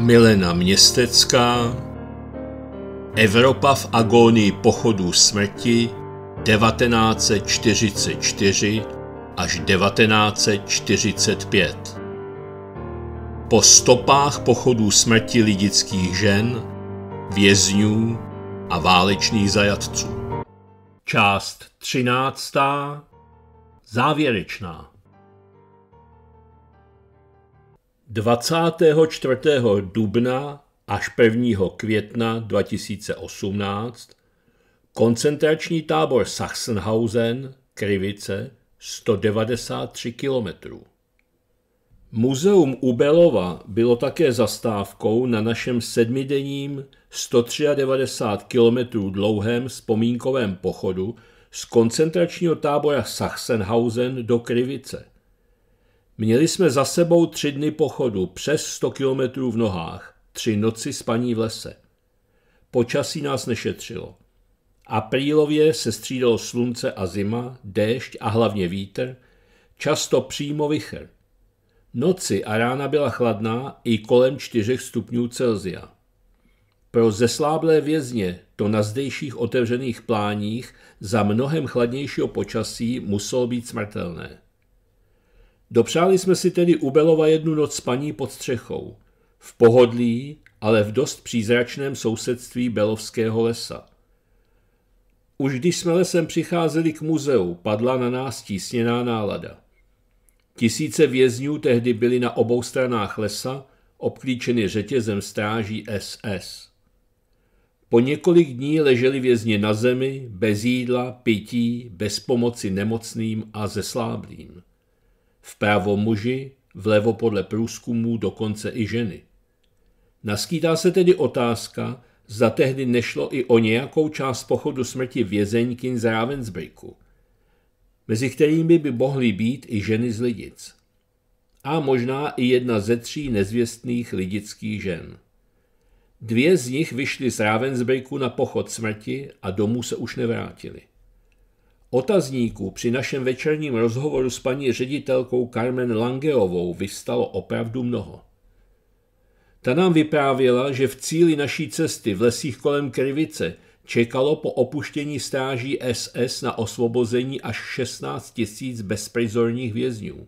Milena Městecká, Evropa v agónii pochodů smrti 1944 až 1945. Po stopách pochodů smrti lidických žen, vězňů a válečných zajatců. Část 13. Závěrečná. 24. dubna až 1. května 2018 koncentrační tábor Sachsenhausen, Krivice, 193 km. Muzeum Ubelova bylo také zastávkou na našem sedmidenním 193 km dlouhém vzpomínkovém pochodu z koncentračního tábora Sachsenhausen do Krivice – Měli jsme za sebou tři dny pochodu, přes 100 kilometrů v nohách, tři noci spaní v lese. Počasí nás nešetřilo. Aprílově se střídalo slunce a zima, déšť a hlavně vítr, často přímo vichr. Noci a rána byla chladná i kolem 4 stupňů Celzia. Pro zesláblé vězně to na zdejších otevřených pláních za mnohem chladnějšího počasí muselo být smrtelné. Dopřáli jsme si tedy u Belova jednu noc spaní pod střechou. V pohodlí, ale v dost přízračném sousedství Belovského lesa. Už když jsme lesem přicházeli k muzeu, padla na nás tísněná nálada. Tisíce vězňů tehdy byly na obou stranách lesa, obklíčeny řetězem stráží SS. Po několik dní leželi vězni na zemi, bez jídla, pití, bez pomoci nemocným a zesláblým vpravo muži, vlevo podle průzkumů dokonce i ženy. Naskýtá se tedy otázka, zda tehdy nešlo i o nějakou část pochodu smrti vězeňkin z Ravensbrücku, mezi kterými by mohly být i ženy z Lidic. A možná i jedna ze tří nezvěstných lidických žen. Dvě z nich vyšly z Ravensbrücku na pochod smrti a domů se už nevrátily. Otazníků při našem večerním rozhovoru s paní ředitelkou Carmen Langeovou vystalo opravdu mnoho. Ta nám vyprávěla, že v cíli naší cesty v lesích kolem Krivice čekalo po opuštění stráží SS na osvobození až 16 tisíc bezprizorních vězňů.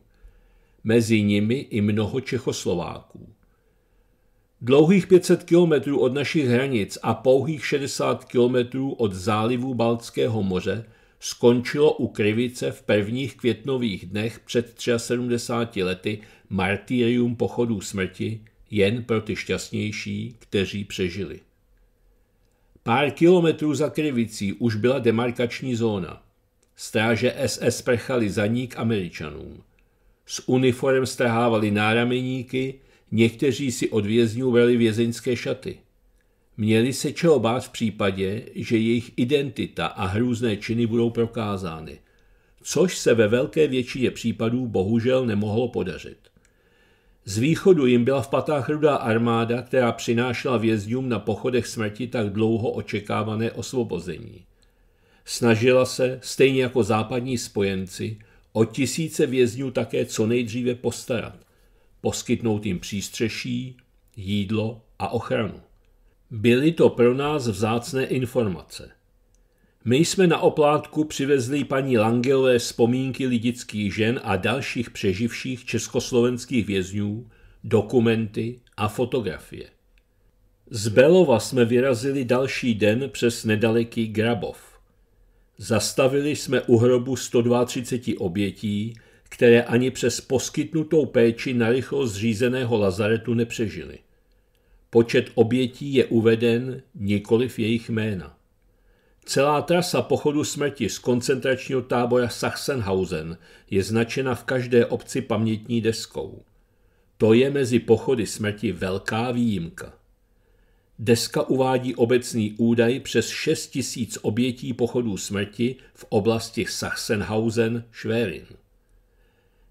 Mezi nimi i mnoho Čechoslováků. Dlouhých 500 kilometrů od našich hranic a pouhých 60 kilometrů od zálivu Baltského moře – skončilo u Krivice v prvních květnových dnech před 73 lety martýrium pochodů smrti jen pro ty šťastnější, kteří přežili. Pár kilometrů za Krivicí už byla demarkační zóna. Stráže SS prchali za ní k Američanům. S uniform strhávali nárameníky, někteří si od vězňů brali vězeňské šaty. Měli se čeho bát v případě, že jejich identita a hrůzné činy budou prokázány, což se ve velké většině případů bohužel nemohlo podařit. Z východu jim byla v patách rudá armáda, která přinášela vězňům na pochodech smrti tak dlouho očekávané osvobození. Snažila se, stejně jako západní spojenci, o tisíce vězňů také co nejdříve postarat, poskytnout jim přístřeší, jídlo a ochranu. Byly to pro nás vzácné informace. My jsme na oplátku přivezli paní Langelové vzpomínky lidických žen a dalších přeživších československých vězňů, dokumenty a fotografie. Z Belova jsme vyrazili další den přes nedaleký Grabov. Zastavili jsme u hrobu 132 obětí, které ani přes poskytnutou péči narychlo zřízeného lazaretu nepřežili. Počet obětí je uveden nikoliv jejich jména. Celá trasa pochodu smrti z koncentračního tábora Sachsenhausen je značena v každé obci pamětní deskou. To je mezi pochody smrti velká výjimka. Deska uvádí obecný údaj přes 6 000 obětí pochodů smrti v oblasti Sachsenhausen-Schwerin.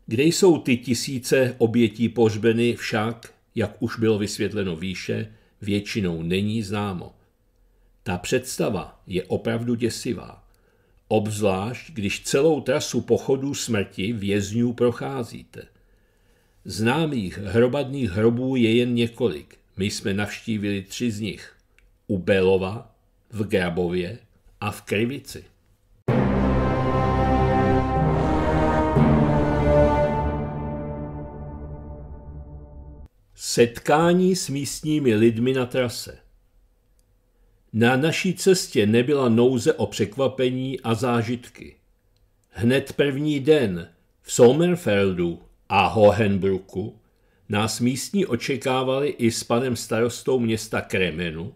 Kde jsou ty tisíce obětí pořbeny však, jak už bylo vysvětleno výše, většinou není známo. Ta představa je opravdu děsivá, obzvlášť když celou trasu pochodů smrti vězňů procházíte. Známých hrobadných hrobů je jen několik, my jsme navštívili tři z nich. U Belova, v Grabově a v Krivici. Setkání s místními lidmi na trase. Na naší cestě nebyla nouze o překvapení a zážitky. Hned první den v Sommerfeldu a Hohenbrucku nás místní očekávali i s panem starostou města Kremenu,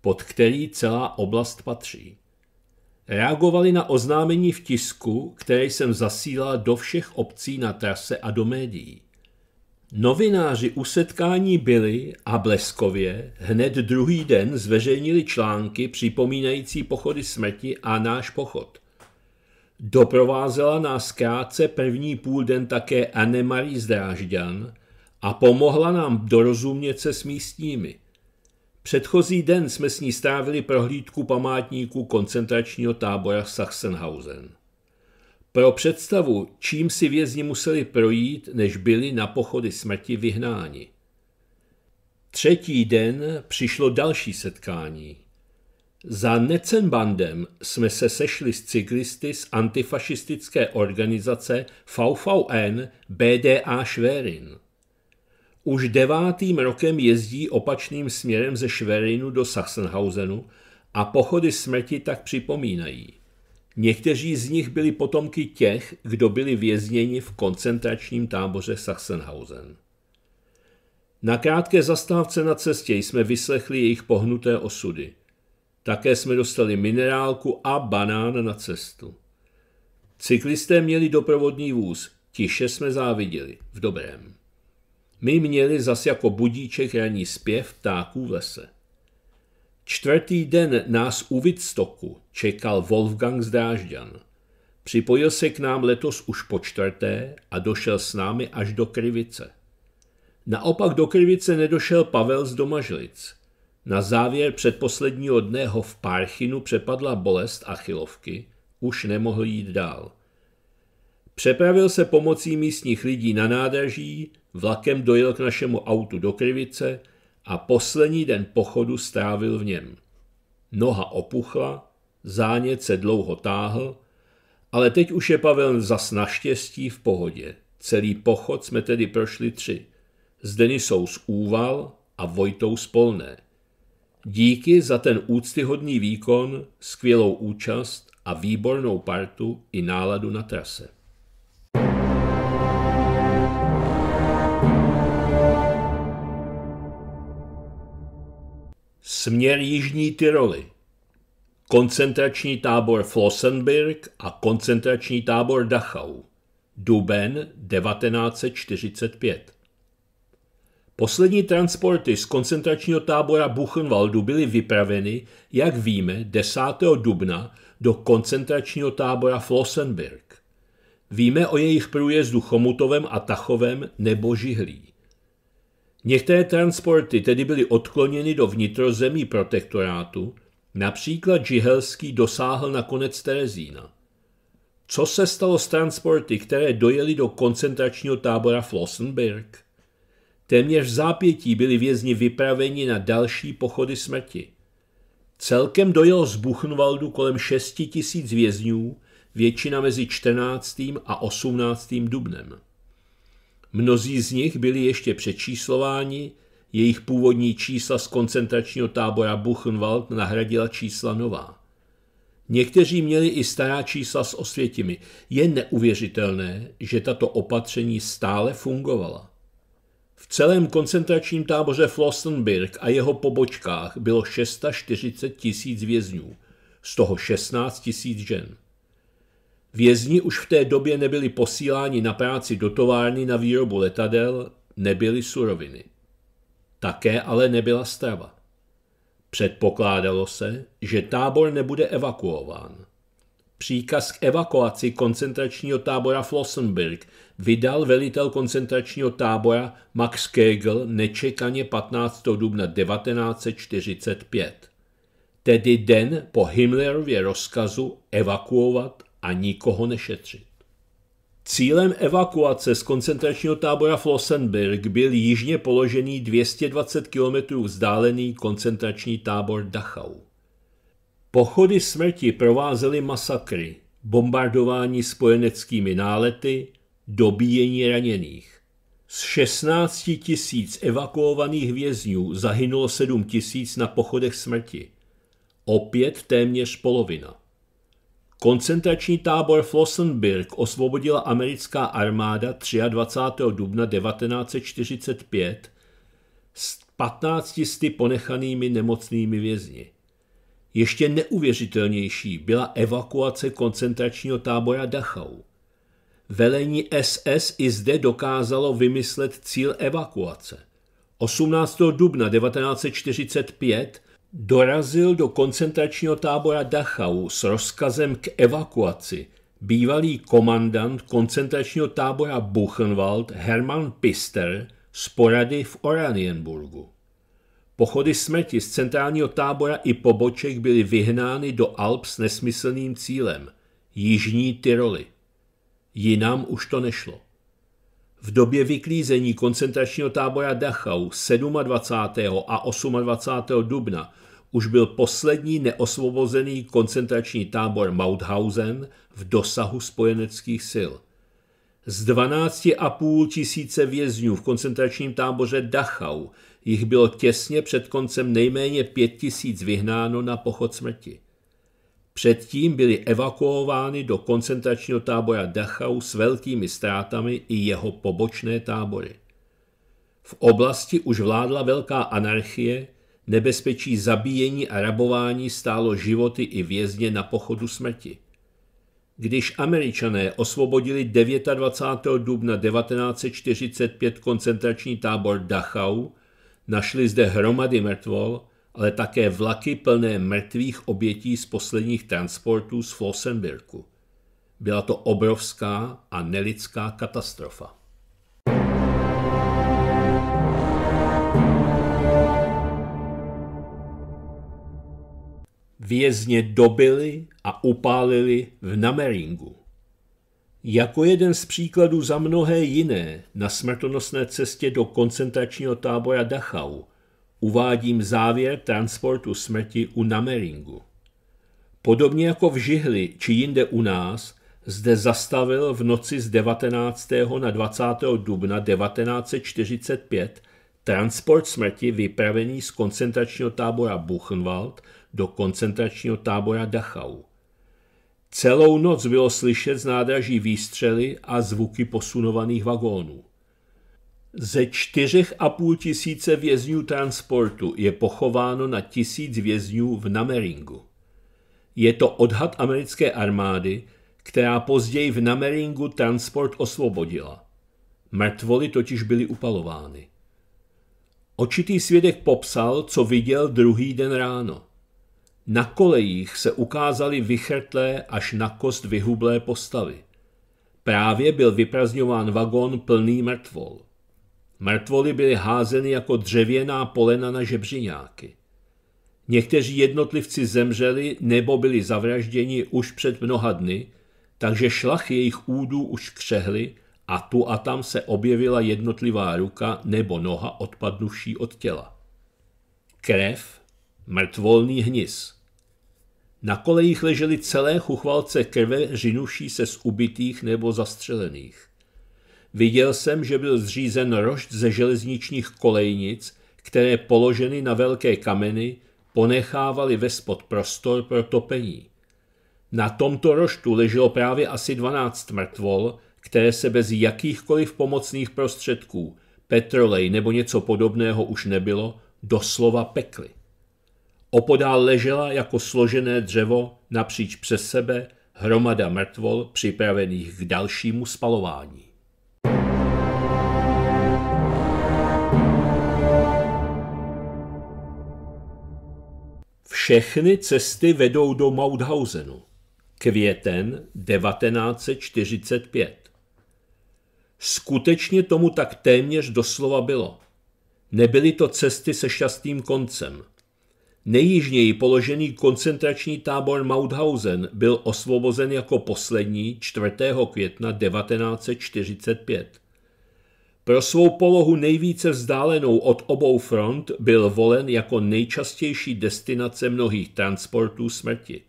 pod který celá oblast patří. Reagovali na oznámení v tisku, které jsem zasílal do všech obcí na trase a do médií. Novináři u setkání byli a bleskově hned druhý den zveřejnili články připomínající pochody smrti a náš pochod. Doprovázela nás krátce první půl den také Anne-Marie Zdrážďan a pomohla nám dorozumět se s místními. Předchozí den jsme s ní strávili prohlídku památníků koncentračního tábora Sachsenhausen. Pro představu, čím si vězni museli projít, než byli na pochody smrti vyhnáni. Třetí den přišlo další setkání. Za Necenbandem jsme se sešli s cyklisty z antifašistické organizace VVN BDA Schwerin. Už devátým rokem jezdí opačným směrem ze Schwerinu do Sachsenhausenu a pochody smrti tak připomínají. Někteří z nich byli potomky těch, kdo byli vězněni v koncentračním táboře Sachsenhausen. Na krátké zastávce na cestě jsme vyslechli jejich pohnuté osudy. Také jsme dostali minerálku a banán na cestu. Cyklisté měli doprovodný vůz, tiše jsme záviděli, v dobrém. My měli zas jako budíček ranní zpěv ptáků v lese. Čtvrtý den nás u Vidstoku čekal Wolfgang Zdrážďan. Připojil se k nám letos už po čtvrté a došel s námi až do Krivice. Naopak do Krivice nedošel Pavel z Domažlic. Na závěr předposledního dne ho v Párchinu přepadla bolest achilovky, už nemohl jít dál. Přepravil se pomocí místních lidí na nádraží, vlakem dojel k našemu autu do Krivice – a poslední den pochodu strávil v něm. Noha opuchla, zánět se dlouho táhl, ale teď už je Pavel zas naštěstí v pohodě. Celý pochod jsme tedy prošli tři. S Denisou z Úval a Vojtou z Polné. Díky za ten úctyhodný výkon, skvělou účast a výbornou partu i náladu na trase. Směr Jižní Tyroly. Koncentrační tábor Flossenbürg a koncentrační tábor Dachau. Duben 1945. Poslední transporty z koncentračního tábora Buchenwaldu byly vypraveny, jak víme, 10. dubna do koncentračního tábora Flossenbürg. Víme o jejich průjezdu Chomutovem a Tachovem nebo Žihlí. Některé transporty tedy byly odkloněny do vnitrozemí protektorátu, například Žihelský dosáhl na konec Terezína. Co se stalo s transporty, které dojeli do koncentračního tábora Flossenberg? Téměř v zápětí byli vězni vypraveni na další pochody smrti. Celkem dojelo z Buchenwaldu kolem 6 tisíc vězňů, většina mezi 14. a 18. dubnem. Mnozí z nich byli ještě přečíslováni, jejich původní čísla z koncentračního tábora Buchenwald nahradila čísla nová. Někteří měli i stará čísla s osvětimi. Je neuvěřitelné, že tato opatření stále fungovala. V celém koncentračním táboře Flossenbürg a jeho pobočkách bylo 640 tisíc vězňů, z toho 16 tisíc žen. Vězni už v té době nebyli posíláni na práci do továrny na výrobu letadel, nebyly suroviny. Také ale nebyla strava. Předpokládalo se, že tábor nebude evakuován. Příkaz k evakuaci koncentračního tábora Flossenberg vydal velitel koncentračního tábora Max Kegel nečekaně 15. dubna 1945, tedy den po Himmlerově rozkazu evakuovat a nikoho nešetřit. Cílem evakuace z koncentračního tábora Flossenbürg byl jižně položený 220 km vzdálený koncentrační tábor Dachau. Pochody smrti provázely masakry, bombardování spojeneckými nálety, dobíjení raněných. Z 16 tisíc evakuovaných vězňů zahynulo 7 tisíc na pochodech smrti. Opět téměř polovina. Koncentrační tábor Flossenbürg osvobodila americká armáda 23. dubna 1945 s 15 sty ponechanými nemocnými vězni. Ještě neuvěřitelnější byla evakuace koncentračního tábora Dachau. Velení SS i zde dokázalo vymyslet cíl evakuace. 18. dubna 1945 Dorazil do koncentračního tábora Dachau s rozkazem k evakuaci bývalý komandant koncentračního tábora Buchenwald Hermann Pister z porady v Oranienburgu. Pochody smrti z centrálního tábora i poboček byly vyhnány do Alp s nesmyslným cílem – Jižní Tyroly. Jinam už to nešlo. V době vyklízení koncentračního tábora Dachau 27. a 28. dubna už byl poslední neosvobozený koncentrační tábor Mauthausen v dosahu spojeneckých sil. Z 12,5 tisíce vězňů v koncentračním táboře Dachau jich bylo těsně před koncem nejméně 5 tisíc vyhnáno na pochod smrti. Předtím byly evakuovány do koncentračního tábora Dachau s velkými ztrátami i jeho pobočné tábory. V oblasti už vládla velká anarchie, nebezpečí zabíjení a rabování stálo životy i vězně na pochodu smrti. Když američané osvobodili 29. dubna 1945 koncentrační tábor Dachau, našli zde hromady mrtvol, ale také vlaky plné mrtvých obětí z posledních transportů z Flossenbirku. Byla to obrovská a nelidská katastrofa. Vězně dobili a upálili v Nameringu. Jako jeden z příkladů za mnohé jiné na smrtonosné cestě do koncentračního tábora Dachau – uvádím závěr transportu smrti u Nameringu. Podobně jako v Žihli či jinde u nás, zde zastavil v noci z 19. na 20. dubna 1945 transport smrti vypravený z koncentračního tábora Buchenwald do koncentračního tábora Dachau. Celou noc bylo slyšet z nádraží výstřely a zvuky posunovaných vagónů. Ze čtyřech a půl tisíce vězňů transportu je pochováno na tisíc vězňů v Nameringu. Je to odhad americké armády, která později v Nameringu transport osvobodila. Mrtvoly totiž byly upalovány. Očitý svědek popsal, co viděl druhý den ráno. Na kolejích se ukázaly vychrtlé až na kost vyhublé postavy. Právě byl vyprazňován vagón plný mrtvol. Mrtvoly byly házeny jako dřevěná polena na žebřiňáky. Někteří jednotlivci zemřeli nebo byli zavražděni už před mnoha dny, takže šlach jejich údů už křehly a tu a tam se objevila jednotlivá ruka nebo noha odpadnuší od těla. Krev, mrtvolný hnis. Na kolejích ležely celé chuchvalce krve řinuší se z ubitých nebo zastřelených. Viděl jsem, že byl zřízen rošt ze železničních kolejnic, které položeny na velké kameny ponechávaly vespod prostor pro topení. Na tomto roštu leželo právě asi 12 mrtvol, které se bez jakýchkoliv pomocných prostředků, petrolej nebo něco podobného už nebylo, doslova pekly. Opodál ležela jako složené dřevo napříč přes sebe hromada mrtvol připravených k dalšímu spalování. Všechny cesty vedou do Mauthausenu. Květen 1945. Skutečně tomu tak téměř doslova bylo. Nebyly to cesty se šťastným koncem. Nejjižněji položený koncentrační tábor Mauthausen byl osvobozen jako poslední 4. května 1945. Pro svou polohu nejvíce vzdálenou od obou front byl volen jako nejčastější destinace mnohých transportů smrti.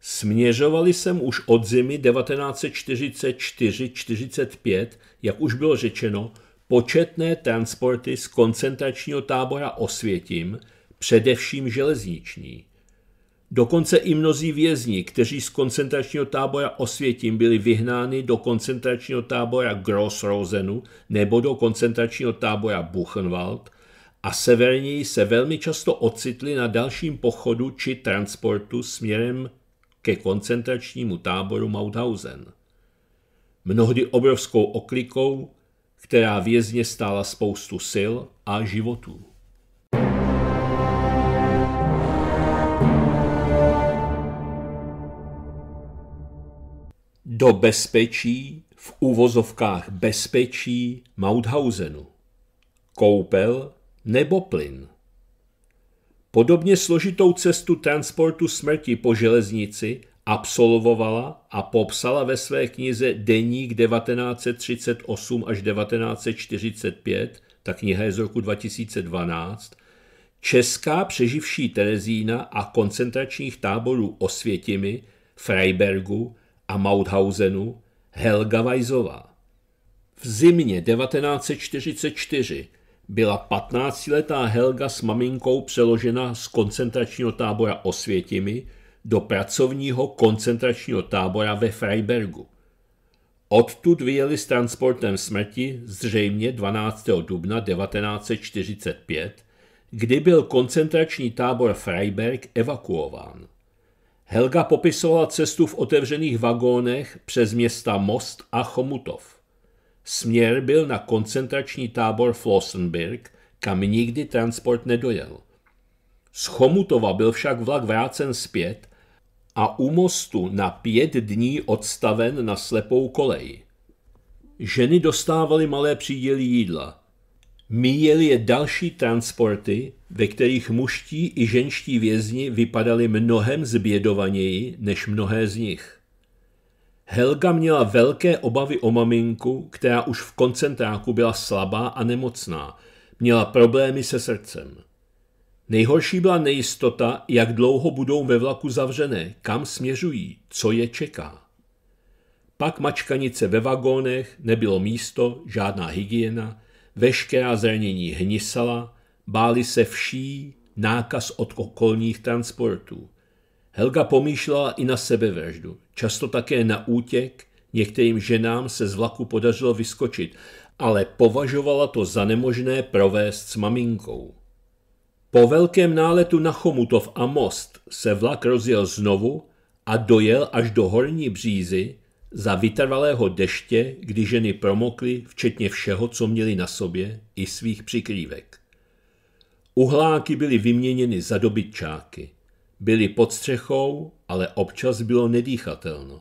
Směřovali sem už od zimy 1944-45, jak už bylo řečeno, početné transporty z koncentračního tábora Osvětim, především železniční. Dokonce i mnozí vězni, kteří z koncentračního tábora Osvětím byli vyhnáni do koncentračního tábora Rosenu nebo do koncentračního tábora Buchenwald a severněji se velmi často ocitli na dalším pochodu či transportu směrem ke koncentračnímu táboru Mauthausen. Mnohdy obrovskou oklikou, která vězně stála spoustu sil a životů. do bezpečí, v úvozovkách bezpečí Mauthausenu. Koupel nebo plyn. Podobně složitou cestu transportu smrti po železnici absolvovala a popsala ve své knize Deník 1938 až 1945, ta kniha je z roku 2012, česká přeživší Terezína a koncentračních táborů Osvětimi, Freibergu a Mauthausenu Helga Vajzová. V zimě 1944 byla 15-letá Helga s maminkou přeložena z koncentračního tábora Osvětimi do pracovního koncentračního tábora ve Freibergu. Odtud vyjeli s transportem smrti zřejmě 12. dubna 1945, kdy byl koncentrační tábor Freiberg evakuován. Helga popisovala cestu v otevřených vagónech přes města Most a Chomutov. Směr byl na koncentrační tábor Flossenberg, kam nikdy transport nedojel. Z Chomutova byl však vlak vrácen zpět a u mostu na pět dní odstaven na slepou kolej. Ženy dostávaly malé příděly jídla – Míjeli je další transporty, ve kterých muští i ženští vězni vypadali mnohem zbědovaněji než mnohé z nich. Helga měla velké obavy o maminku, která už v koncentráku byla slabá a nemocná. Měla problémy se srdcem. Nejhorší byla nejistota, jak dlouho budou ve vlaku zavřené, kam směřují, co je čeká. Pak mačkanice ve vagónech, nebylo místo, žádná hygiena – veškerá zranění hnisala, báli se vší, nákaz od okolních transportů. Helga pomýšlela i na sebevraždu, často také na útěk, některým ženám se z vlaku podařilo vyskočit, ale považovala to za nemožné provést s maminkou. Po velkém náletu na Chomutov a most se vlak rozjel znovu a dojel až do Horní Břízy, za vytrvalého deště, kdy ženy promokly, včetně všeho, co měly na sobě, i svých přikrývek. Uhláky byly vyměněny za dobytčáky. Byly pod střechou, ale občas bylo nedýchatelno.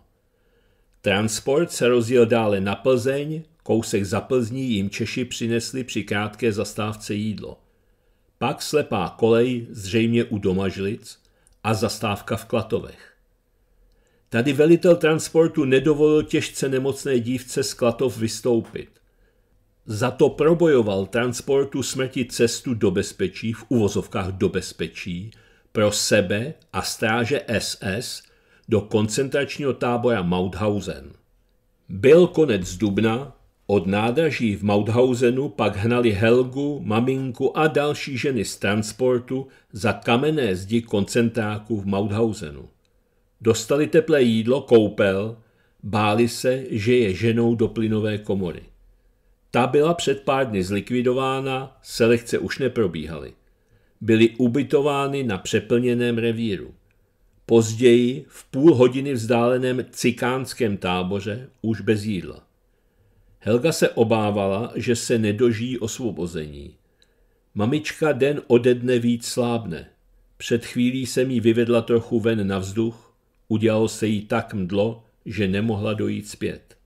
Transport se rozjel dále na Plzeň, kousek za Plzní jim Češi přinesli při krátké zastávce jídlo. Pak slepá kolej zřejmě u Domažlic a zastávka v Klatovech. Tady velitel transportu nedovolil těžce nemocné dívce z Klatov vystoupit. Za to probojoval transportu smrti cestu do bezpečí, v uvozovkách do bezpečí, pro sebe a stráže SS do koncentračního tábora Mauthausen. Byl konec dubna, od nádraží v Mauthausenu pak hnali Helgu, maminku a další ženy z transportu za kamenné zdi koncentráku v Mauthausenu. Dostali teplé jídlo, koupel, báli se, že je ženou do plynové komory. Ta byla před pár dny zlikvidována, selekce už neprobíhaly. Byly ubytovány na přeplněném revíru. Později v půl hodiny vzdáleném cikánském táboře už bez jídla. Helga se obávala, že se nedožijí osvobození. Mamička den ode dne víc slábne. Před chvílí se jí vyvedla trochu ven na vzduch, Udělalo se jí tak mdlo, že nemohla dojít zpět.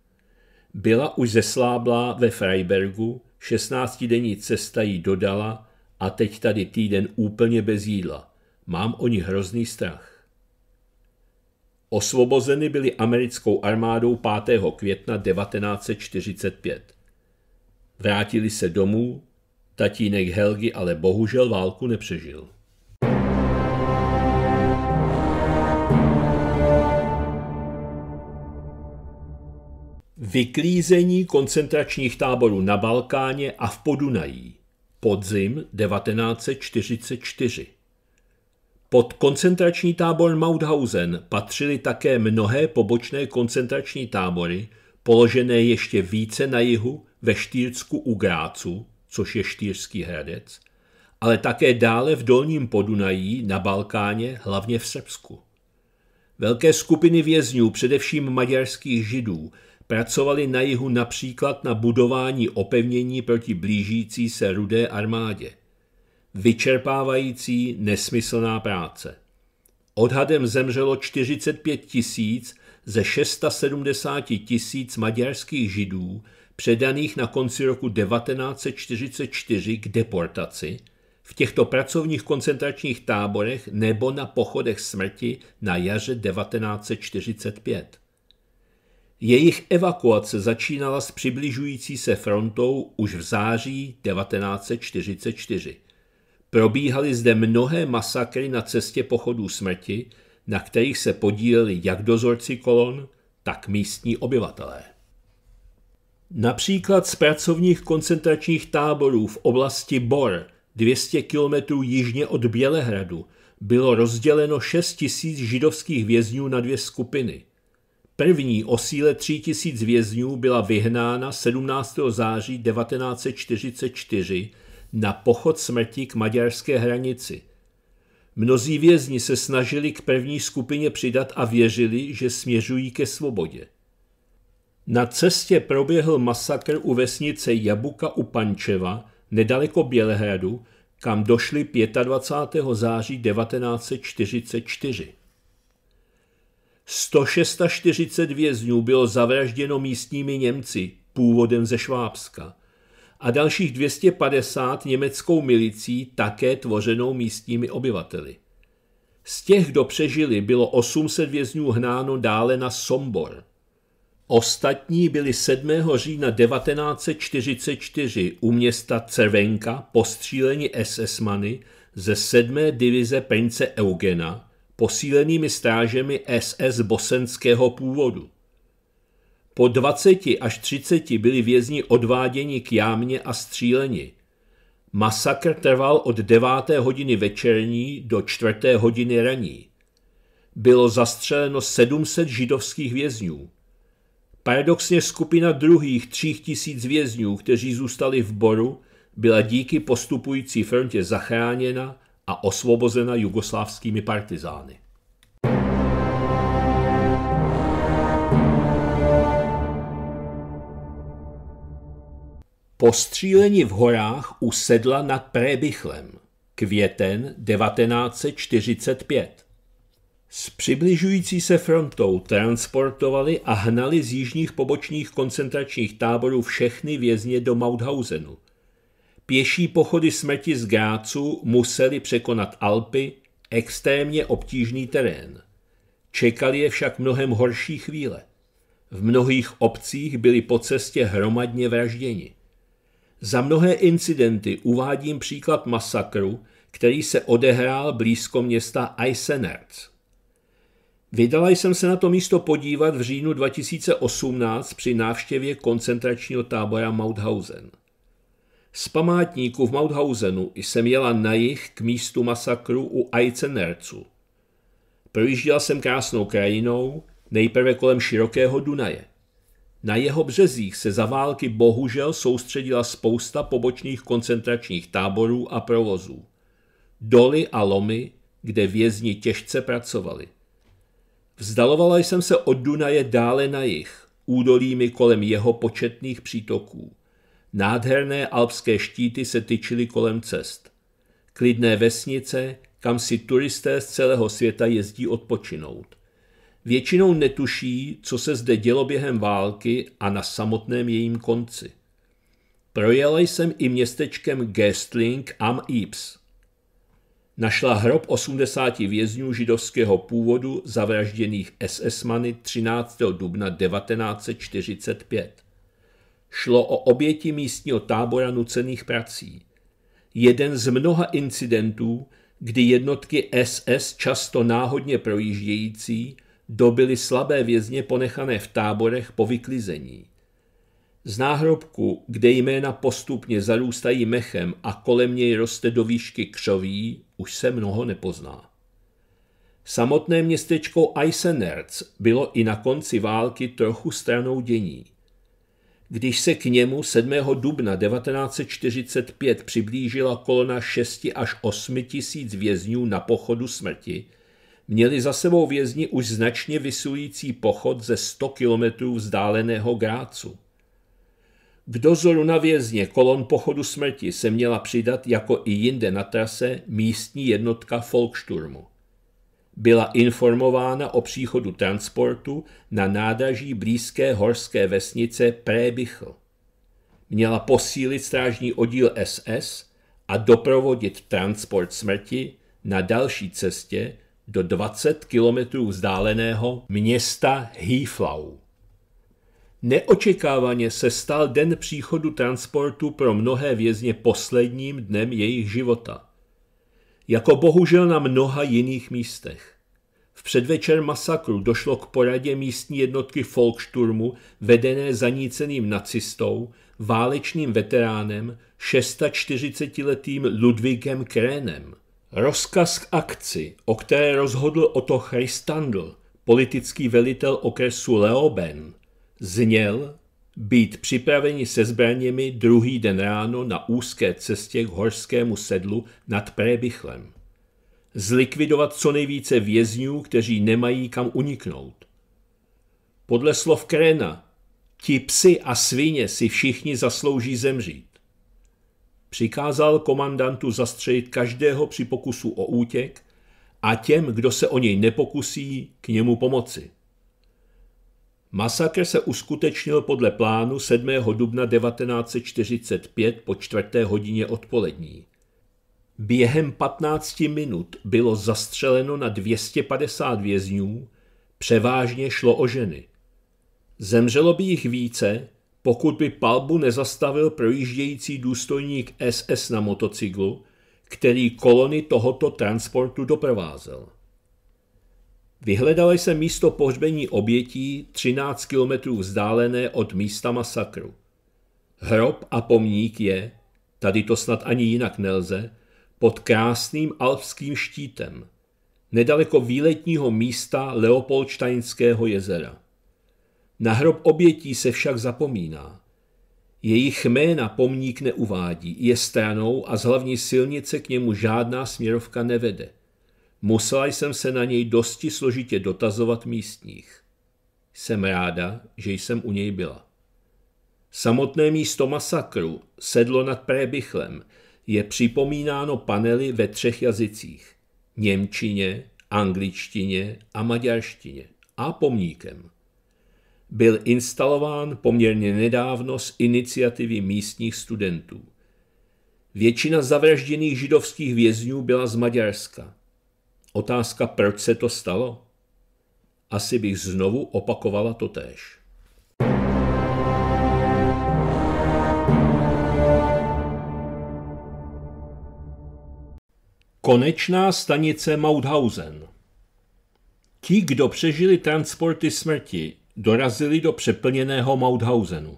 Byla už zesláblá ve Freibergu, 16-denní cesta jí dodala a teď tady týden úplně bez jídla. Mám o ní hrozný strach. Osvobozeny byly americkou armádou 5. května 1945. Vrátili se domů, tatínek Helgi ale bohužel válku nepřežil. Vyklízení koncentračních táborů na Balkáně a v Podunají. Podzim 1944. Pod koncentrační tábor Mauthausen patřily také mnohé pobočné koncentrační tábory, položené ještě více na jihu ve Štýrsku u Grácu, což je Štýrský hradec, ale také dále v Dolním Podunají, na Balkáně, hlavně v Srbsku. Velké skupiny vězňů, především maďarských židů, Pracovali na jihu například na budování opevnění proti blížící se rudé armádě. Vyčerpávající, nesmyslná práce. Odhadem zemřelo 45 tisíc ze 670 tisíc maďarských židů, předaných na konci roku 1944 k deportaci, v těchto pracovních koncentračních táborech nebo na pochodech smrti na jaře 1945. Jejich evakuace začínala s přibližující se frontou už v září 1944. Probíhaly zde mnohé masakry na cestě pochodů smrti, na kterých se podíleli jak dozorci kolon, tak místní obyvatelé. Například z pracovních koncentračních táborů v oblasti Bor, 200 km jižně od Bělehradu, bylo rozděleno 6 000 židovských vězňů na dvě skupiny – První osíle 3000 vězňů byla vyhnána 17. září 1944 na pochod smrti k maďarské hranici. Mnozí vězni se snažili k první skupině přidat a věřili, že směřují ke svobodě. Na cestě proběhl masakr u vesnice Jabuka u Pančeva, nedaleko Bělehradu, kam došli 25. září 1944. 146 vězňů bylo zavražděno místními Němci, původem ze Švábska, a dalších 250 německou milicí, také tvořenou místními obyvateli. Z těch, kdo přežili, bylo 800 vězňů hnáno dále na Sombor. Ostatní byli 7. října 1944 u města Cervenka postříleni SS-many ze 7. divize Pence Eugena, posílenými strážemi SS bosenského původu. Po 20 až 30 byli vězni odváděni k jámě a stříleni. Masakr trval od 9. hodiny večerní do 4. hodiny raní. Bylo zastřeleno 700 židovských vězňů. Paradoxně skupina druhých 3000 vězňů, kteří zůstali v Boru, byla díky postupující frontě zachráněna a osvobozena jugoslávskými partizány. Postříleni v horách u sedla nad Prébychlem, květen 1945. S přibližující se frontou transportovali a hnali z jižních pobočních koncentračních táborů všechny vězně do Mauthausenu. Pěší pochody smrti z Gácu museli překonat Alpy, extrémně obtížný terén. Čekali je však mnohem horší chvíle. V mnohých obcích byli po cestě hromadně vražděni. Za mnohé incidenty uvádím příklad masakru, který se odehrál blízko města Eisenerz. Vydala jsem se na to místo podívat v říjnu 2018 při návštěvě koncentračního tábora Mauthausen. Z památníku v Mauthausenu jsem jela na jich k místu masakru u Eizenercu. Projížděla jsem krásnou krajinou, nejprve kolem širokého Dunaje. Na jeho březích se za války bohužel soustředila spousta pobočných koncentračních táborů a provozů. Doly a lomy, kde vězni těžce pracovali. Vzdalovala jsem se od Dunaje dále na jich, údolími kolem jeho početných přítoků. Nádherné alpské štíty se tyčily kolem cest. Klidné vesnice, kam si turisté z celého světa jezdí odpočinout. Většinou netuší, co se zde dělo během války a na samotném jejím konci. Projela jsem i městečkem Gestling am Ips. Našla hrob 80 vězňů židovského původu zavražděných SS-many 13. dubna 1945. Šlo o oběti místního tábora nucených prací. Jeden z mnoha incidentů, kdy jednotky SS často náhodně projíždějící dobily slabé vězně ponechané v táborech po vyklizení. Z náhrobku, kde jména postupně zarůstají mechem a kolem něj roste do výšky křoví, už se mnoho nepozná. Samotné městečko Eisenerz bylo i na konci války trochu stranou dění když se k němu 7. dubna 1945 přiblížila kolona 6 až 8 tisíc vězňů na pochodu smrti, měli za sebou vězni už značně vysující pochod ze 100 kilometrů vzdáleného Grácu. K dozoru na vězně kolon pochodu smrti se měla přidat jako i jinde na trase místní jednotka folksturmu byla informována o příchodu transportu na nádraží blízké horské vesnice Prébychl. Měla posílit strážní oddíl SS a doprovodit transport smrti na další cestě do 20 kilometrů vzdáleného města Hýflau. Neočekávaně se stal den příchodu transportu pro mnohé vězně posledním dnem jejich života – jako bohužel na mnoha jiných místech. V předvečer masakru došlo k poradě místní jednotky folksturmu, vedené zaníceným nacistou, válečným veteránem, 640-letým Ludvíkem Krénem. Rozkaz k akci, o které rozhodl Otto Christandl, politický velitel okresu Leoben, zněl, být připraveni se zbraněmi druhý den ráno na úzké cestě k horskému sedlu nad Prébychlem. Zlikvidovat co nejvíce vězňů, kteří nemají kam uniknout. Podle slov Kréna, ti psi a svině si všichni zaslouží zemřít. Přikázal komandantu zastřelit každého při pokusu o útěk a těm, kdo se o něj nepokusí, k němu pomoci. Masakr se uskutečnil podle plánu 7. dubna 1945 po čtvrté hodině odpolední. Během 15 minut bylo zastřeleno na 250 vězňů, převážně šlo o ženy. Zemřelo by jich více, pokud by palbu nezastavil projíždějící důstojník SS na motocyklu, který kolony tohoto transportu doprovázel. Vyhledala jsem místo pohřbení obětí 13 kilometrů vzdálené od místa masakru. Hrob a pomník je, tady to snad ani jinak nelze, pod krásným alpským štítem, nedaleko výletního místa Leopoldštajnského jezera. Na hrob obětí se však zapomíná. Jejich jména pomník neuvádí, je stranou a z hlavní silnice k němu žádná směrovka nevede. Musela jsem se na něj dosti složitě dotazovat místních. Jsem ráda, že jsem u něj byla. Samotné místo masakru, sedlo nad prébychlem, je připomínáno panely ve třech jazycích. Němčině, angličtině a maďarštině a pomníkem. Byl instalován poměrně nedávno z iniciativy místních studentů. Většina zavražděných židovských vězňů byla z Maďarska – Otázka, proč se to stalo? Asi bych znovu opakovala též. Konečná stanice Mauthausen Ti, kdo přežili transporty smrti, dorazili do přeplněného Mauthausenu.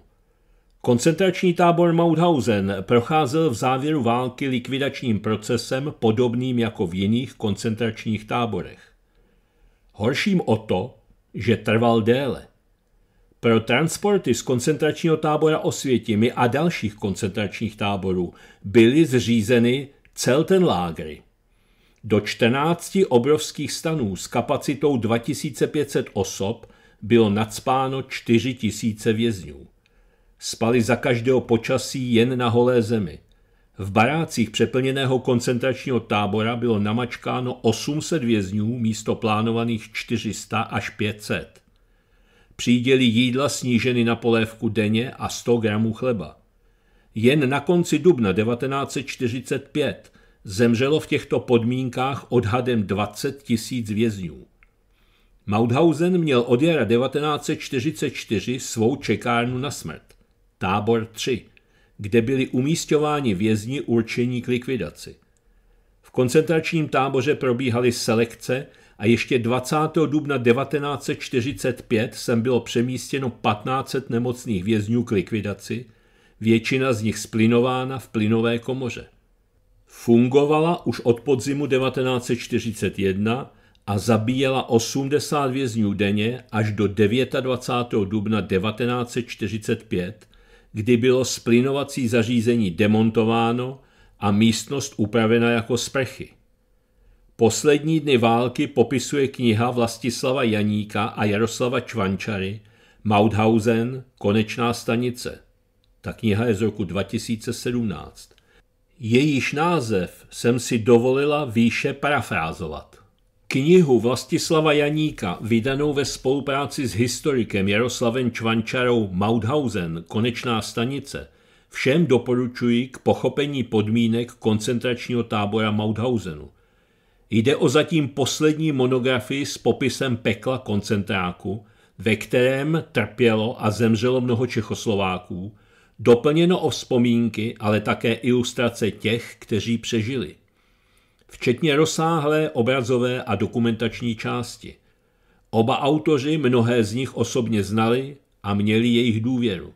Koncentrační tábor Mauthausen procházel v závěru války likvidačním procesem podobným jako v jiných koncentračních táborech. Horším o to, že trval déle. Pro transporty z koncentračního tábora Osvětimi a dalších koncentračních táborů byly zřízeny Celtenlágry. Do 14 obrovských stanů s kapacitou 2500 osob bylo nadspáno 4000 vězňů. Spali za každého počasí jen na holé zemi. V barácích přeplněného koncentračního tábora bylo namačkáno 800 vězňů místo plánovaných 400 až 500. Příděly jídla sníženy na polévku denně a 100 gramů chleba. Jen na konci dubna 1945 zemřelo v těchto podmínkách odhadem 20 tisíc vězňů. Mauthausen měl od jara 1944 svou čekárnu na smrt tábor 3, kde byli umístěváni vězni určení k likvidaci. V koncentračním táboře probíhaly selekce a ještě 20. dubna 1945 sem bylo přemístěno 1500 nemocných vězňů k likvidaci, většina z nich splinována v plynové komoře. Fungovala už od podzimu 1941 a zabíjela 80 vězňů denně až do 29. dubna 1945, kdy bylo splinovací zařízení demontováno a místnost upravena jako sprchy. Poslední dny války popisuje kniha Vlastislava Janíka a Jaroslava Čvančary Mauthausen, konečná stanice. Ta kniha je z roku 2017. Jejíž název jsem si dovolila výše parafrázovat. Knihu Vlastislava Janíka, vydanou ve spolupráci s historikem Jaroslavem Čvančarou Mauthausen, Konečná stanice, všem doporučuji k pochopení podmínek koncentračního tábora Mauthausenu. Jde o zatím poslední monografii s popisem pekla koncentráku, ve kterém trpělo a zemřelo mnoho Čechoslováků, doplněno o vzpomínky, ale také ilustrace těch, kteří přežili včetně rozsáhlé obrazové a dokumentační části. Oba autoři mnohé z nich osobně znali a měli jejich důvěru.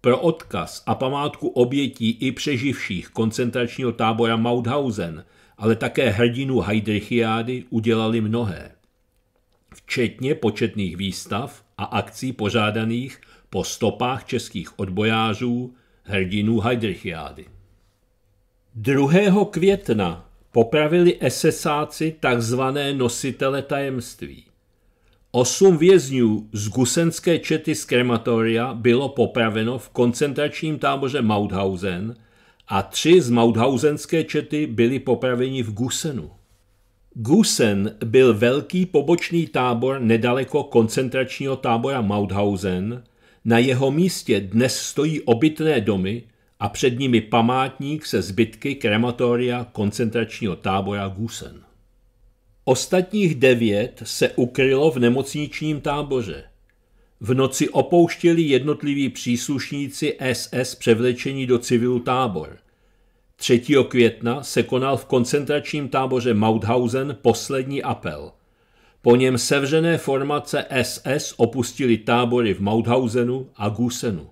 Pro odkaz a památku obětí i přeživších koncentračního tábora Mauthausen, ale také hrdinu Heidrichiády udělali mnohé. Včetně početných výstav a akcí pořádaných po stopách českých odbojářů, hrdinu Heidrichiády. 2. května popravili esesáci takzvané nositele tajemství. Osm vězňů z gusenské čety z krematoria bylo popraveno v koncentračním táboře Mauthausen a tři z mauthausenské čety byli popraveni v Gusenu. Gusen byl velký pobočný tábor nedaleko koncentračního tábora Mauthausen, na jeho místě dnes stojí obytné domy, a před nimi památník se zbytky krematoria koncentračního tábora Gusen. Ostatních devět se ukrylo v nemocničním táboře. V noci opouštěli jednotliví příslušníci SS převlečení do civilu tábor. 3. května se konal v koncentračním táboře Mauthausen poslední apel. Po něm sevřené formace SS opustili tábory v Mauthausenu a Gusenu.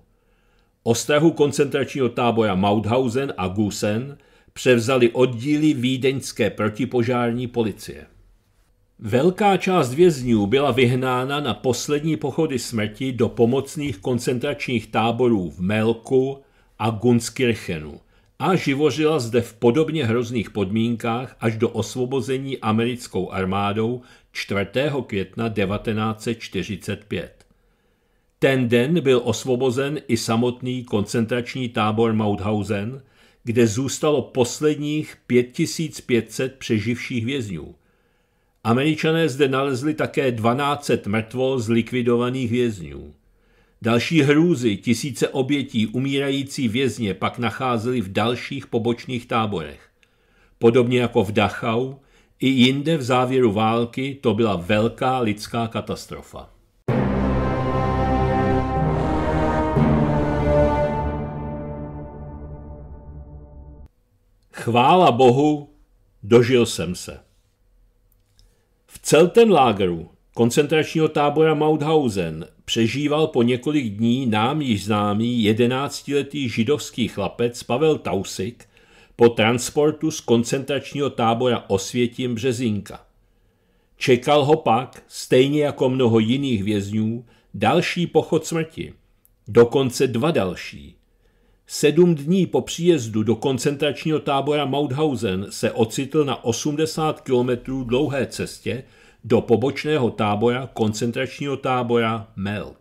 Ostrahu koncentračního tábora Mauthausen a Gusen převzali oddíly vídeňské protipožární policie. Velká část vězňů byla vyhnána na poslední pochody smrti do pomocných koncentračních táborů v Melku a Gunskirchenu a živořila zde v podobně hrozných podmínkách až do osvobození americkou armádou 4. května 1945. Ten den byl osvobozen i samotný koncentrační tábor Mauthausen, kde zůstalo posledních 5500 přeživších vězňů. Američané zde nalezli také 1200 mrtvol zlikvidovaných vězňů. Další hrůzy, tisíce obětí umírající vězně pak nacházeli v dalších pobočných táborech. Podobně jako v Dachau, i jinde v závěru války to byla velká lidská katastrofa. chvála Bohu, dožil jsem se. V Celtenlageru, koncentračního tábora Mauthausen, přežíval po několik dní nám již známý jedenáctiletý židovský chlapec Pavel Tausik po transportu z koncentračního tábora Osvětím Březinka. Čekal ho pak, stejně jako mnoho jiných vězňů, další pochod smrti, dokonce dva další – Sedm dní po příjezdu do koncentračního tábora Mauthausen se ocitl na 80 kilometrů dlouhé cestě do pobočného tábora koncentračního tábora Melk.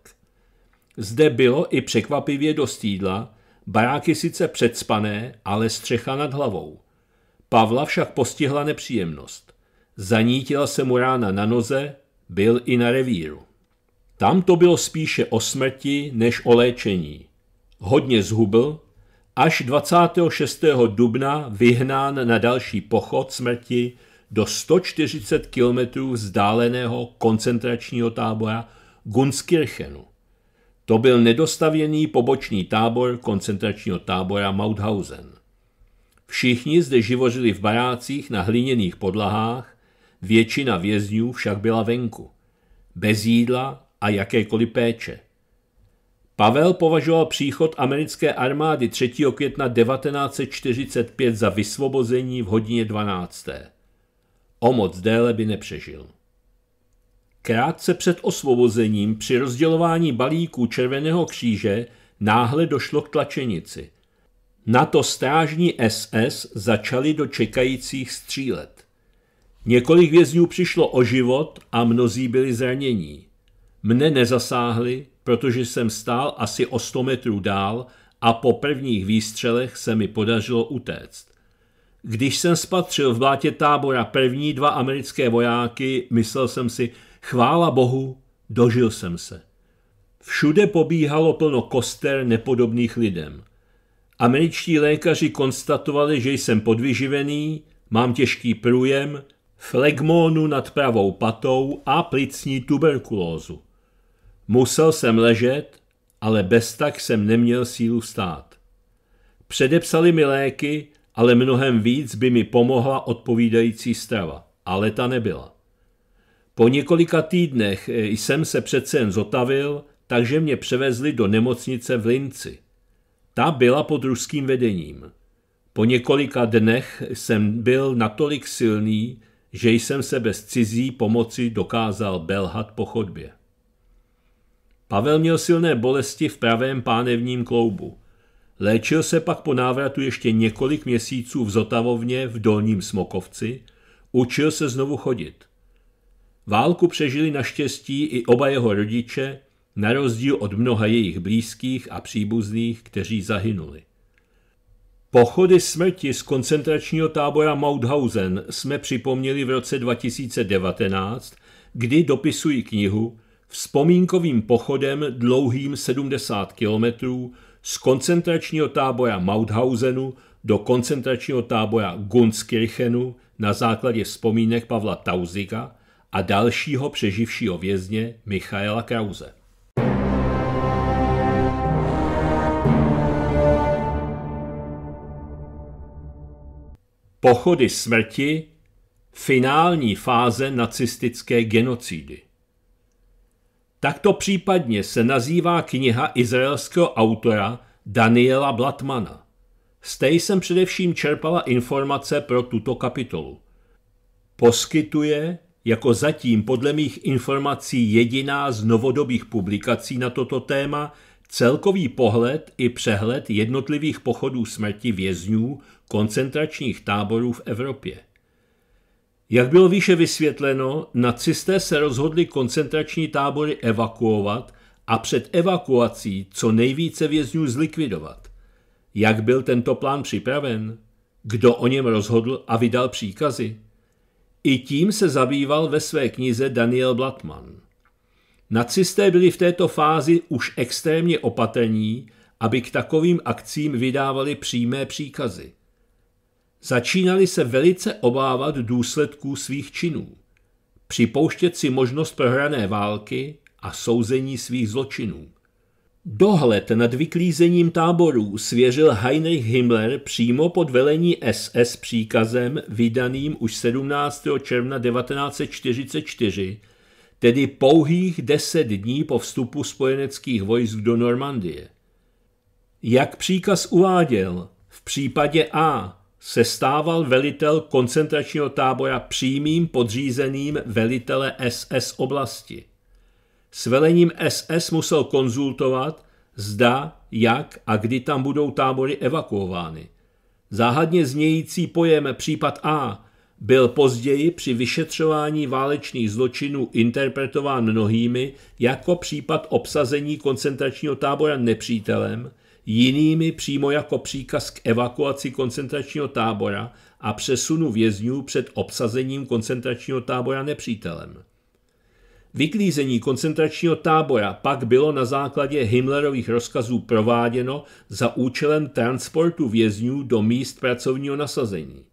Zde bylo i překvapivě do stídla, baráky sice předspané, ale střecha nad hlavou. Pavla však postihla nepříjemnost. Zanítila se mu rána na noze, byl i na revíru. Tam to bylo spíše o smrti než o léčení hodně zhubl, až 26. dubna vyhnán na další pochod smrti do 140 kilometrů vzdáleného koncentračního tábora Gunskirchenu. To byl nedostavěný poboční tábor koncentračního tábora Mauthausen. Všichni zde živořili v barácích na hliněných podlahách, většina vězňů však byla venku, bez jídla a jakékoliv péče. Pavel považoval příchod americké armády 3. května 1945 za vysvobození v hodině 12. O moc déle by nepřežil. Krátce před osvobozením při rozdělování balíků Červeného kříže náhle došlo k tlačenici. Na to strážní SS začali do čekajících střílet. Několik vězňů přišlo o život a mnozí byli zranění. Mne nezasáhli, protože jsem stál asi o 100 metrů dál a po prvních výstřelech se mi podařilo utéct. Když jsem spatřil v blátě tábora první dva americké vojáky, myslel jsem si, chvála bohu, dožil jsem se. Všude pobíhalo plno koster nepodobných lidem. Američtí lékaři konstatovali, že jsem podvyživený, mám těžký průjem, flegmónu nad pravou patou a plicní tuberkulózu. Musel jsem ležet, ale bez tak jsem neměl sílu vstát. Předepsali mi léky, ale mnohem víc by mi pomohla odpovídající strava, ale ta nebyla. Po několika týdnech eh, jsem se přece jen zotavil, takže mě převezli do nemocnice v Linci. Ta byla pod ruským vedením. Po několika dnech jsem byl natolik silný, že jsem se bez cizí pomoci dokázal belhat po chodbě. Pavel měl silné bolesti v pravém pánevním kloubu. Léčil se pak po návratu ještě několik měsíců v Zotavovně v Dolním Smokovci, učil se znovu chodit. Válku přežili naštěstí i oba jeho rodiče, na rozdíl od mnoha jejich blízkých a příbuzných, kteří zahynuli. Pochody smrti z koncentračního tábora Mauthausen jsme připomněli v roce 2019, kdy dopisují knihu vzpomínkovým pochodem dlouhým 70 kilometrů z koncentračního tábora Mauthausenu do koncentračního tábora Gunskirchenu na základě vzpomínek Pavla Tauziga a dalšího přeživšího vězně Michaela Krause. Pochody smrti, finální fáze nacistické genocidy. Takto případně se nazývá kniha izraelského autora Daniela Blatmana. Z té jsem především čerpala informace pro tuto kapitolu. Poskytuje, jako zatím podle mých informací jediná z novodobých publikací na toto téma, celkový pohled i přehled jednotlivých pochodů smrti vězňů koncentračních táborů v Evropě. Jak bylo výše vysvětleno, nacisté se rozhodli koncentrační tábory evakuovat a před evakuací co nejvíce vězňů zlikvidovat. Jak byl tento plán připraven? Kdo o něm rozhodl a vydal příkazy? I tím se zabýval ve své knize Daniel Blatman. Nacisté byli v této fázi už extrémně opatrní, aby k takovým akcím vydávali přímé příkazy – začínali se velice obávat důsledků svých činů, připouštět si možnost prohrané války a souzení svých zločinů. Dohled nad vyklízením táborů svěřil Heinrich Himmler přímo pod velení SS příkazem vydaným už 17. června 1944, tedy pouhých deset dní po vstupu spojeneckých vojsk do Normandie. Jak příkaz uváděl, v případě A se stával velitel koncentračního tábora přímým podřízeným velitele SS oblasti. S velením SS musel konzultovat, zda, jak a kdy tam budou tábory evakuovány. Záhadně znějící pojem případ A byl později při vyšetřování válečných zločinů interpretován mnohými jako případ obsazení koncentračního tábora nepřítelem – jinými přímo jako příkaz k evakuaci koncentračního tábora a přesunu vězňů před obsazením koncentračního tábora nepřítelem. Vyklízení koncentračního tábora pak bylo na základě Himmlerových rozkazů prováděno za účelem transportu vězňů do míst pracovního nasazení.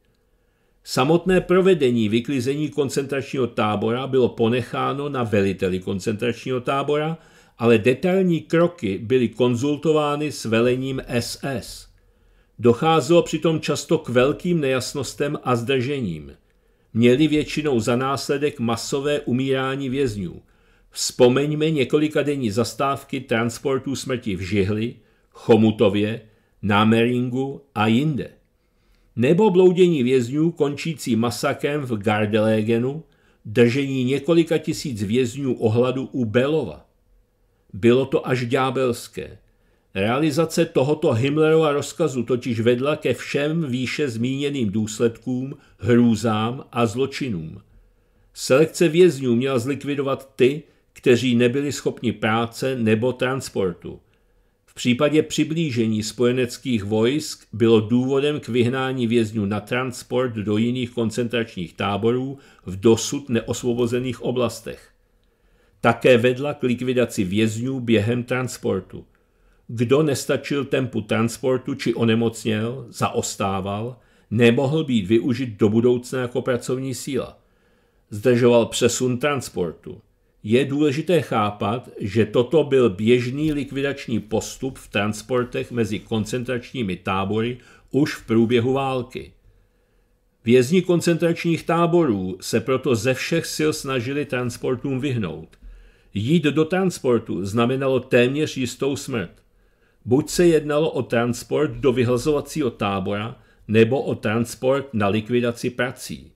Samotné provedení vyklizení koncentračního tábora bylo ponecháno na veliteli koncentračního tábora, ale detailní kroky byly konzultovány s velením SS. Docházelo přitom často k velkým nejasnostem a zdržením. Měli většinou za následek masové umírání vězňů. Vzpomeňme denní zastávky transportů smrti v Žihli, Chomutově, Námeringu a jinde. Nebo bloudění vězňů končící masakem v Gardelegenu, držení několika tisíc vězňů ohladu u Belova. Bylo to až ďábelské. Realizace tohoto Himmlerova rozkazu totiž vedla ke všem výše zmíněným důsledkům, hrůzám a zločinům. Selekce vězňů měla zlikvidovat ty, kteří nebyli schopni práce nebo transportu. V případě přiblížení spojeneckých vojsk bylo důvodem k vyhnání vězňů na transport do jiných koncentračních táborů v dosud neosvobozených oblastech. Také vedla k likvidaci vězňů během transportu. Kdo nestačil tempu transportu či onemocněl, zaostával, nemohl být využit do budoucna jako pracovní síla. Zdržoval přesun transportu. Je důležité chápat, že toto byl běžný likvidační postup v transportech mezi koncentračními tábory už v průběhu války. Vězni koncentračních táborů se proto ze všech sil snažili transportům vyhnout. Jít do transportu znamenalo téměř jistou smrt. Buď se jednalo o transport do vyhlazovacího tábora, nebo o transport na likvidaci prací.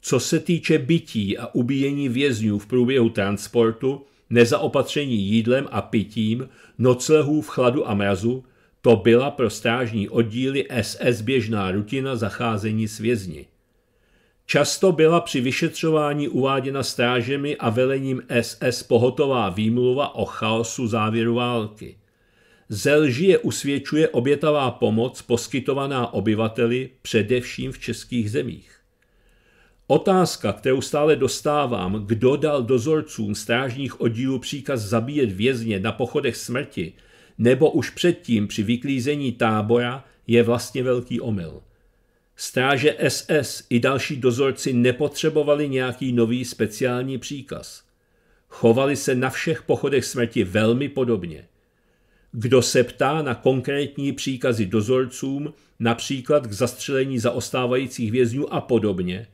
Co se týče bytí a ubíjení vězňů v průběhu transportu, nezaopatření jídlem a pitím, noclehů v chladu a mrazu, to byla pro strážní oddíly SS běžná rutina zacházení s vězni. Často byla při vyšetřování uváděna strážemi a velením SS pohotová výmluva o chaosu závěru války. Zelží je usvědčuje obětavá pomoc poskytovaná obyvateli, především v českých zemích. Otázka, kterou stále dostávám, kdo dal dozorcům strážních oddílů příkaz zabíjet vězně na pochodech smrti, nebo už předtím při vyklízení tábora, je vlastně velký omyl. Stráže SS i další dozorci nepotřebovali nějaký nový speciální příkaz. Chovali se na všech pochodech smrti velmi podobně. Kdo se ptá na konkrétní příkazy dozorcům, například k zastřelení zaostávajících vězňů a podobně,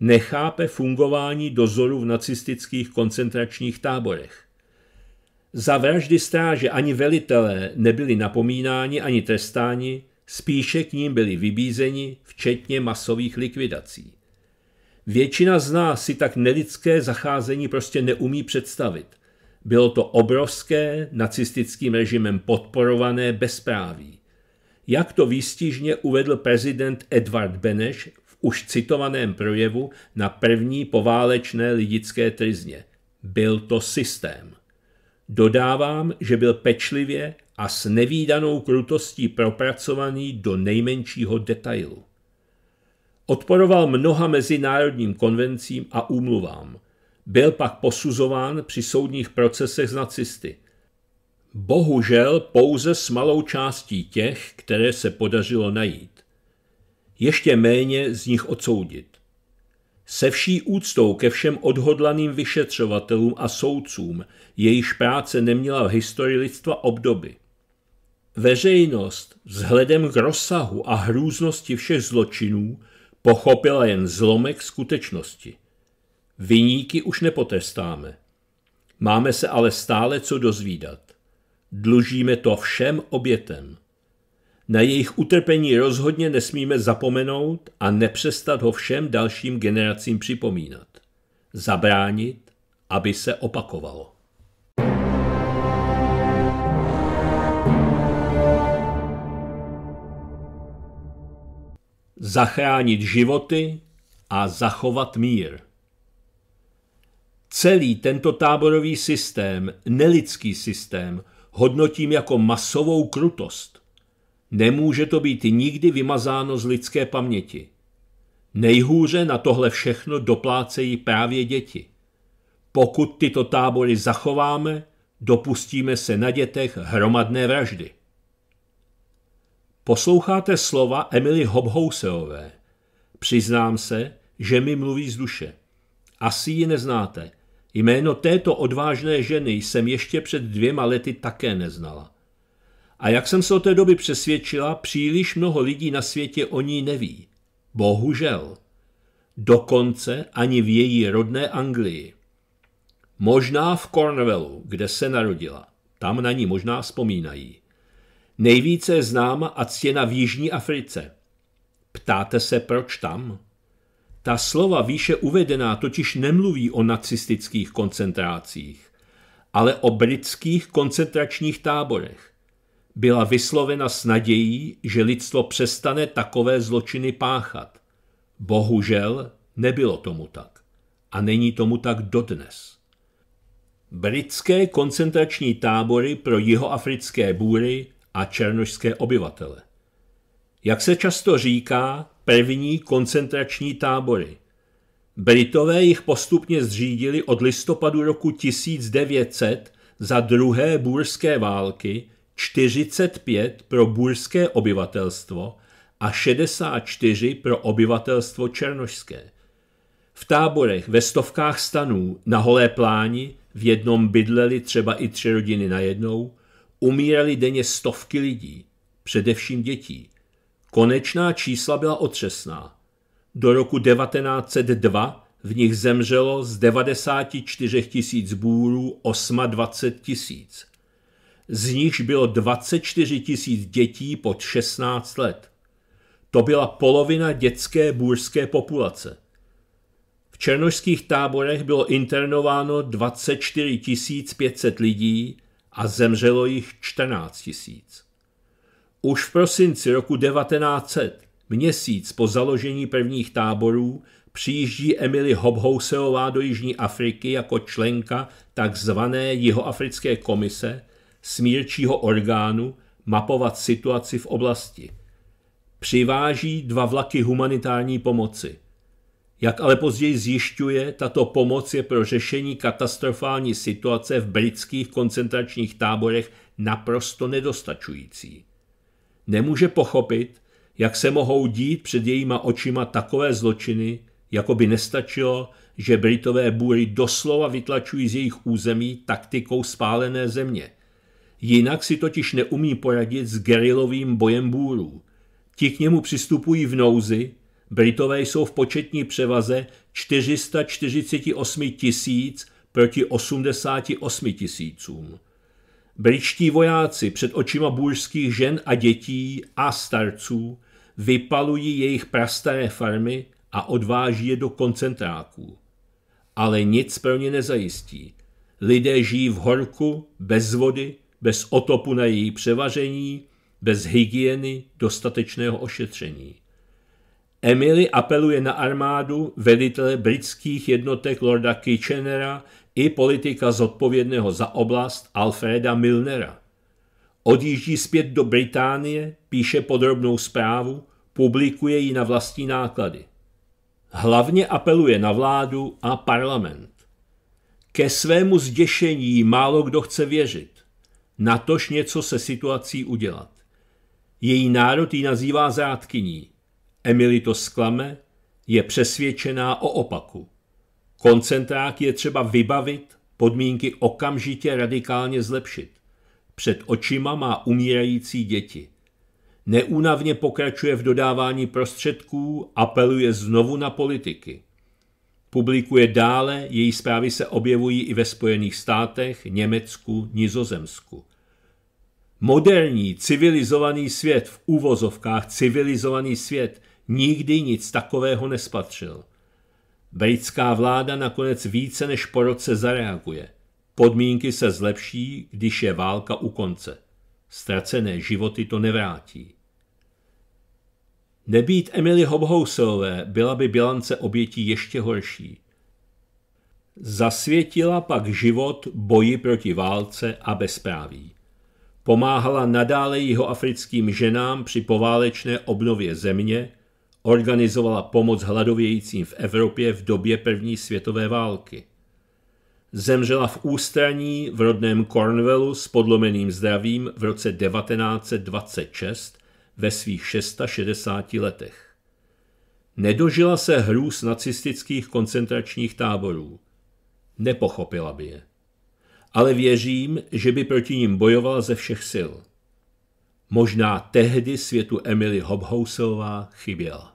nechápe fungování dozoru v nacistických koncentračních táborech. Za vraždy stráže ani velitelé nebyli napomínáni ani trestáni, Spíše k ním byli vybízeni, včetně masových likvidací. Většina z nás si tak nelidské zacházení prostě neumí představit. Bylo to obrovské, nacistickým režimem podporované bezpráví. Jak to výstižně uvedl prezident Edvard Beneš v už citovaném projevu na první poválečné lidické trizně. Byl to systém. Dodávám, že byl pečlivě a s nevýdanou krutostí propracovaný do nejmenšího detailu. Odporoval mnoha mezinárodním konvencím a úmluvám. Byl pak posuzován při soudních procesech z nacisty. Bohužel pouze s malou částí těch, které se podařilo najít. Ještě méně z nich odsoudit. Se vší úctou ke všem odhodlaným vyšetřovatelům a soudcům, jejíž práce neměla v historii lidstva obdoby. Veřejnost vzhledem k rozsahu a hrůznosti všech zločinů pochopila jen zlomek skutečnosti. Vyníky už nepotestáme. Máme se ale stále co dozvídat. Dlužíme to všem obětem. Na jejich utrpení rozhodně nesmíme zapomenout a nepřestat ho všem dalším generacím připomínat. Zabránit, aby se opakovalo. zachránit životy a zachovat mír. Celý tento táborový systém, nelidský systém, hodnotím jako masovou krutost. Nemůže to být nikdy vymazáno z lidské paměti. Nejhůře na tohle všechno doplácejí právě děti. Pokud tyto tábory zachováme, dopustíme se na dětech hromadné vraždy. Posloucháte slova Emily Hobhouseové. Přiznám se, že mi mluví z duše. Asi ji neznáte. Jméno této odvážné ženy jsem ještě před dvěma lety také neznala. A jak jsem se od té doby přesvědčila, příliš mnoho lidí na světě o ní neví. Bohužel. Dokonce ani v její rodné Anglii. Možná v Cornwallu, kde se narodila. Tam na ní možná vzpomínají. Nejvíce je známa a ctěna v Jižní Africe. Ptáte se, proč tam? Ta slova výše uvedená totiž nemluví o nacistických koncentrácích, ale o britských koncentračních táborech. Byla vyslovena s nadějí, že lidstvo přestane takové zločiny páchat. Bohužel nebylo tomu tak. A není tomu tak dodnes. Britské koncentrační tábory pro jihoafrické bůry a černožské obyvatele. Jak se často říká, první koncentrační tábory. Britové jich postupně zřídili od listopadu roku 1900 za druhé burské války 45 pro burské obyvatelstvo a 64 pro obyvatelstvo černožské. V táborech ve stovkách stanů na holé pláni v jednom bydleli třeba i tři rodiny najednou, Umírali denně stovky lidí, především dětí. Konečná čísla byla otřesná. Do roku 1902 v nich zemřelo z 94 tisíc bůrů 28 tisíc. Z nich bylo 24 tisíc dětí pod 16 let. To byla polovina dětské bůrské populace. V černožských táborech bylo internováno 24 500 lidí, a zemřelo jich 14 tisíc. Už v prosinci roku 1900, měsíc po založení prvních táborů, přijíždí Emily Hobhouseová do Jižní Afriky jako členka takzvané Jihoafrické komise, smírčího orgánu, mapovat situaci v oblasti. Přiváží dva vlaky humanitární pomoci – jak ale později zjišťuje, tato pomoc je pro řešení katastrofální situace v britských koncentračních táborech naprosto nedostačující. Nemůže pochopit, jak se mohou dít před jejíma očima takové zločiny, jako by nestačilo, že Britové bůry doslova vytlačují z jejich území taktikou spálené země. Jinak si totiž neumí poradit s gerilovým bojem bůrů. Ti k němu přistupují v nouzi Britové jsou v početní převaze 448 tisíc proti 88 tisícům. Britští vojáci před očima bůžských žen a dětí a starců vypalují jejich prastaré farmy a odváží je do koncentráků. Ale nic pro ně nezajistí. Lidé žijí v horku, bez vody, bez otopu na její převaření, bez hygieny, dostatečného ošetření. Emily apeluje na armádu, velitele britských jednotek Lorda Kitchenera i politika zodpovědného za oblast Alfreda Milnera. Odjíždí zpět do Británie, píše podrobnou zprávu, publikuje ji na vlastní náklady. Hlavně apeluje na vládu a parlament. Ke svému zděšení málo kdo chce věřit, natož něco se situací udělat. Její národ ji nazývá zrádkyní. Emily to sklame, je přesvědčená o opaku. Koncentrák je třeba vybavit, podmínky okamžitě radikálně zlepšit. Před očima má umírající děti. Neúnavně pokračuje v dodávání prostředků, apeluje znovu na politiky. Publikuje dále, její zprávy se objevují i ve Spojených státech, Německu, Nizozemsku. Moderní, civilizovaný svět, v úvozovkách civilizovaný svět, nikdy nic takového nespatřil. Britská vláda nakonec více než po roce zareaguje. Podmínky se zlepší, když je válka u konce. Ztracené životy to nevrátí. Nebýt Emily Hobhouselové byla by bilance obětí ještě horší. Zasvětila pak život boji proti válce a bezpráví. Pomáhala nadále jihoafrickým ženám při poválečné obnově země, organizovala pomoc hladovějícím v Evropě v době první světové války. Zemřela v ústraní v rodném Cornwallu s podlomeným zdravím v roce 1926 ve svých 660 letech. Nedožila se hrůz nacistických koncentračních táborů. Nepochopila by je. Ale věřím, že by proti ním bojovala ze všech sil. Možná tehdy světu Emily Hobhouselová chyběla.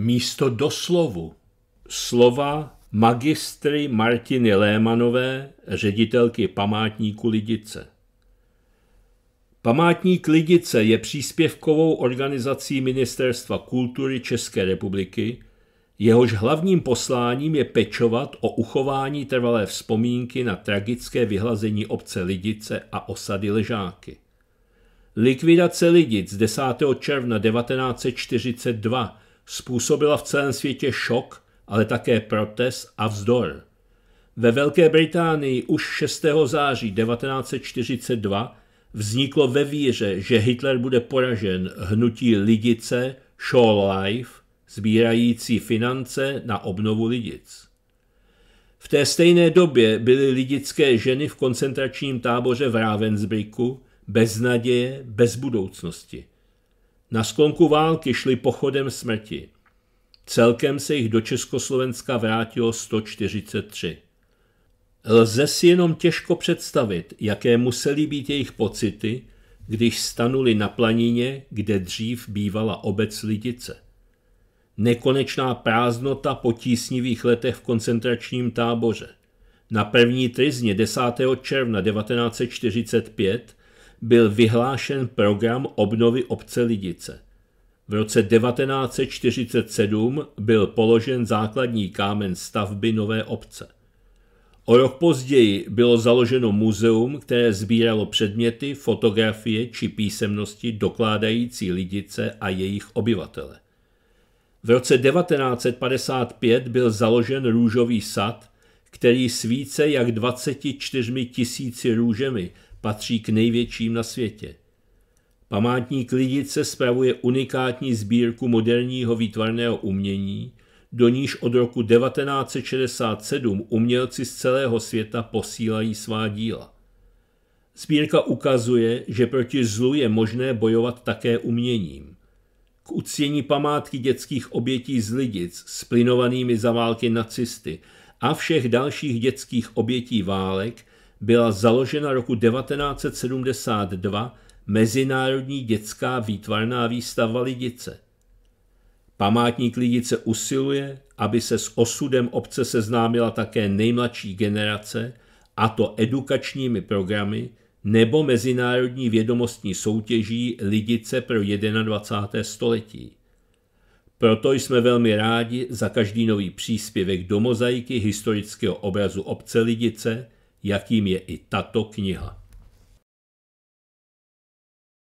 místo doslovu slova magistry Martiny Lémanové, ředitelky památníku Lidice. Památník Lidice je příspěvkovou organizací Ministerstva kultury České republiky, jehož hlavním posláním je pečovat o uchování trvalé vzpomínky na tragické vyhlazení obce Lidice a osady Ležáky. Likvidace Lidic 10. června 1942 způsobila v celém světě šok, ale také protest a vzdor. Ve Velké Británii už 6. září 1942 vzniklo ve víře, že Hitler bude poražen hnutí Lidice Show Life, sbírající finance na obnovu Lidic. V té stejné době byly lidické ženy v koncentračním táboře v Ravensbrücku bez naděje, bez budoucnosti. Na sklonku války šli pochodem smrti. Celkem se jich do Československa vrátilo 143. Lze si jenom těžko představit, jaké musely být jejich pocity, když stanuli na planině, kde dřív bývala obec Lidice. Nekonečná prázdnota po tísnivých letech v koncentračním táboře. Na první trizně 10. června 1945 byl vyhlášen program obnovy obce Lidice. V roce 1947 byl položen základní kámen stavby nové obce. O rok později bylo založeno muzeum, které sbíralo předměty, fotografie či písemnosti dokládající lidice a jejich obyvatele. V roce 1955 byl založen růžový sad, který svíce jak 24 tisíci růžemi patří k největším na světě. Památník Lidice spravuje unikátní sbírku moderního výtvarného umění, do níž od roku 1967 umělci z celého světa posílají svá díla. Sbírka ukazuje, že proti zlu je možné bojovat také uměním. K uctění památky dětských obětí z Lidic splinovanými za války nacisty a všech dalších dětských obětí válek byla založena roku 1972 Mezinárodní dětská výtvarná výstava Lidice. Památník Lidice usiluje, aby se s osudem obce seznámila také nejmladší generace, a to edukačními programy nebo mezinárodní vědomostní soutěží Lidice pro 21. století. Proto jsme velmi rádi za každý nový příspěvek do mozaiky historického obrazu obce Lidice – jakým je i tato kniha.